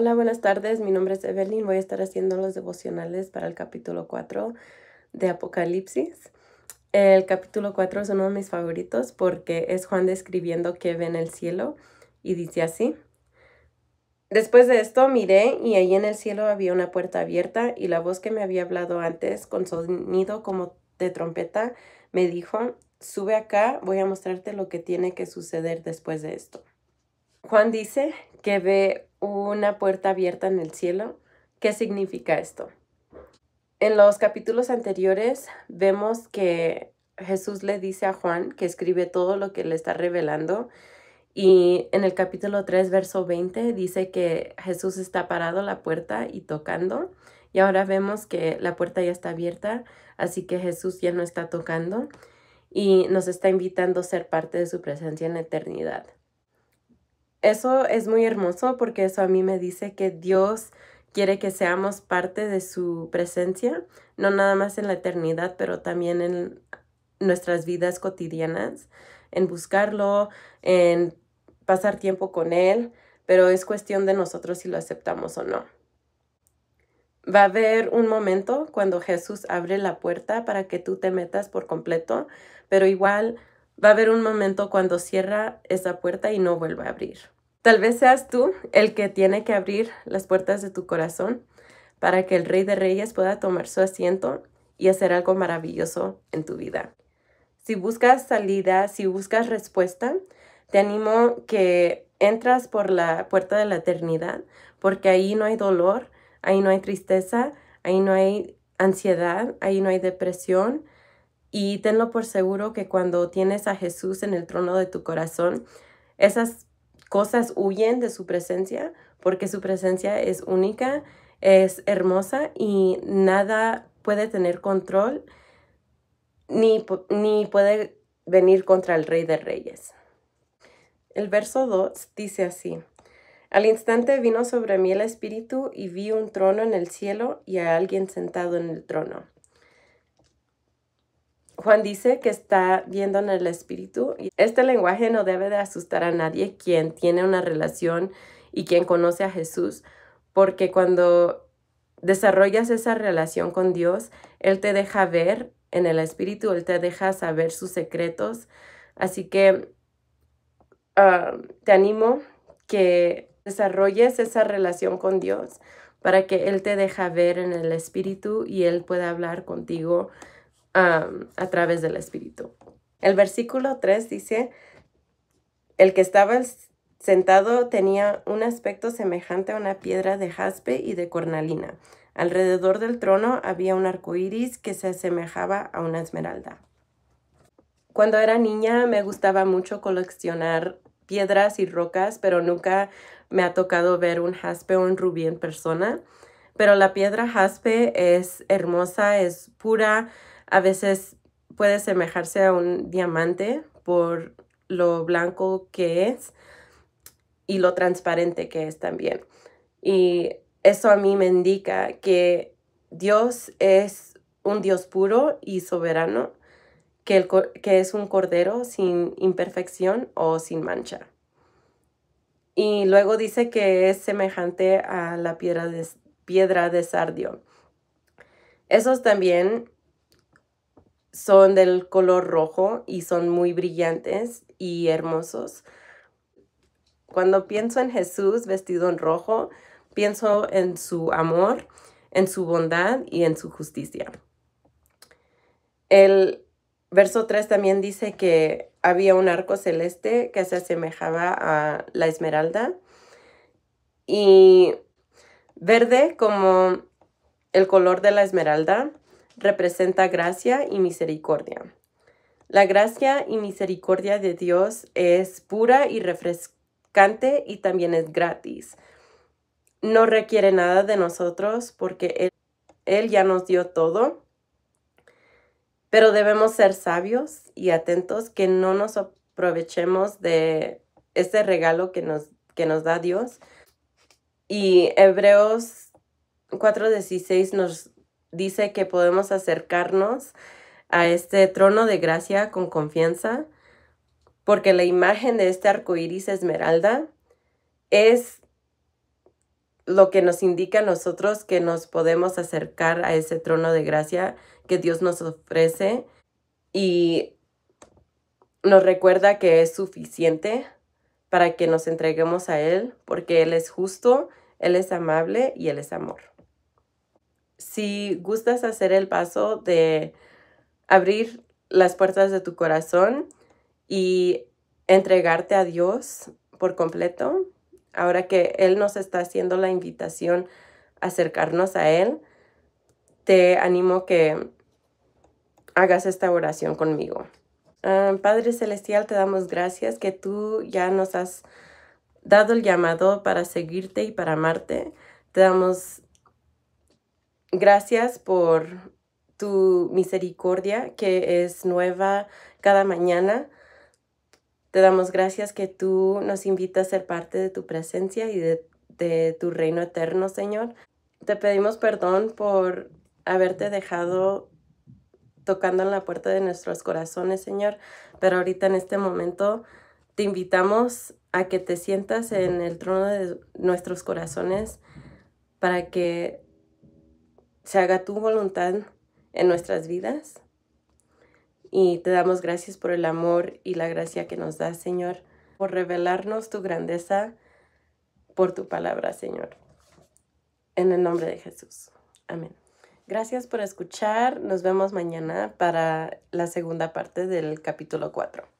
Hola, buenas tardes. Mi nombre es Evelyn. Voy a estar haciendo los devocionales para el capítulo 4 de Apocalipsis. El capítulo 4 es uno de mis favoritos porque es Juan describiendo qué ve en el cielo y dice así. Después de esto miré y ahí en el cielo había una puerta abierta y la voz que me había hablado antes con sonido como de trompeta me dijo, sube acá, voy a mostrarte lo que tiene que suceder después de esto. Juan dice que ve una puerta abierta en el cielo. ¿Qué significa esto? En los capítulos anteriores vemos que Jesús le dice a Juan que escribe todo lo que le está revelando y en el capítulo 3, verso 20 dice que Jesús está parado la puerta y tocando y ahora vemos que la puerta ya está abierta, así que Jesús ya no está tocando y nos está invitando a ser parte de su presencia en la eternidad eso es muy hermoso porque eso a mí me dice que Dios quiere que seamos parte de su presencia, no nada más en la eternidad, pero también en nuestras vidas cotidianas, en buscarlo, en pasar tiempo con Él, pero es cuestión de nosotros si lo aceptamos o no. Va a haber un momento cuando Jesús abre la puerta para que tú te metas por completo, pero igual va a haber un momento cuando cierra esa puerta y no vuelva a abrir. Tal vez seas tú el que tiene que abrir las puertas de tu corazón para que el Rey de Reyes pueda tomar su asiento y hacer algo maravilloso en tu vida. Si buscas salida, si buscas respuesta, te animo que entras por la puerta de la eternidad, porque ahí no hay dolor, ahí no hay tristeza, ahí no hay ansiedad, ahí no hay depresión, y tenlo por seguro que cuando tienes a Jesús en el trono de tu corazón, esas cosas huyen de su presencia porque su presencia es única, es hermosa y nada puede tener control ni, puede venir contra el rey de reyes. El verso 2 dice así. Al instante vino sobre mí el Espíritu y vi un trono en el cielo y a alguien sentado en el trono. Juan dice que está viendo en el espíritu. y Este lenguaje no debe de asustar a nadie quien tiene una relación y quien conoce a Jesús, porque cuando desarrollas esa relación con Dios, Él te deja ver en el espíritu, Él te deja saber sus secretos. Así que ah, te animo que desarrolles esa relación con Dios para que Él te deja ver en el espíritu y Él pueda hablar contigo a través del Espíritu. El versículo 3 dice, el que estaba sentado tenía un aspecto semejante a una piedra de jaspe y de cornalina. Alrededor del trono había un arco iris que se asemejaba a una esmeralda. Cuando era niña me gustaba mucho coleccionar piedras y rocas, pero nunca me ha tocado ver un jaspe o un rubí en persona. Pero la piedra jaspe es hermosa, es pura, a veces puede semejarse a un diamante por lo blanco que es y lo transparente que es también. Y eso a mí me indica que Dios es un Dios puro y soberano, que, que es un cordero sin imperfección o sin mancha. Y luego dice que es semejante a la piedra de, piedra de sardio. Esos también son del color rojo y son muy brillantes y hermosos. Cuando pienso en Jesús vestido en rojo, pienso en su amor, en su bondad y en su justicia. El verso 3 también dice que había un arco celeste que se asemejaba a la esmeralda y verde como el color de la esmeralda representa gracia y misericordia. La gracia y misericordia de Dios es pura y refrescante y también es gratis. No requiere nada de nosotros porque Él, ya nos dio todo. Pero debemos ser sabios y atentos que no nos aprovechemos de este regalo que nos, que nos da Dios. Y Hebreos 4:16 nos dice que podemos acercarnos a este trono de gracia con confianza, porque la imagen de este arco iris esmeralda es lo que nos indica a nosotros que nos podemos acercar a ese trono de gracia que Dios nos ofrece y nos recuerda que es suficiente para que nos entreguemos a Él, porque Él es justo, Él es amable y Él es amor si gustas hacer el paso de abrir las puertas de tu corazón y entregarte a Dios por completo, ahora que Él nos está haciendo la invitación a acercarnos a Él, te animo que hagas esta oración conmigo. Ah, Padre Celestial, te damos gracias que tú ya nos has dado el llamado para seguirte y para amarte. Te damos Gracias por tu misericordia que es nueva cada mañana. Te damos gracias que tú nos invitas a ser parte de tu presencia y de, tu reino eterno, Señor. Te pedimos perdón por haberte dejado tocando en la puerta de nuestros corazones, Señor, pero ahorita en este momento te invitamos a que te sientas en el trono de nuestros corazones para que se haga tu voluntad en nuestras vidas. Y te damos gracias por el amor y la gracia que nos das, Señor, por revelarnos tu grandeza por tu palabra, Señor. En el nombre de Jesús. Amén. Gracias por escuchar. Nos vemos mañana para la segunda parte del capítulo 4.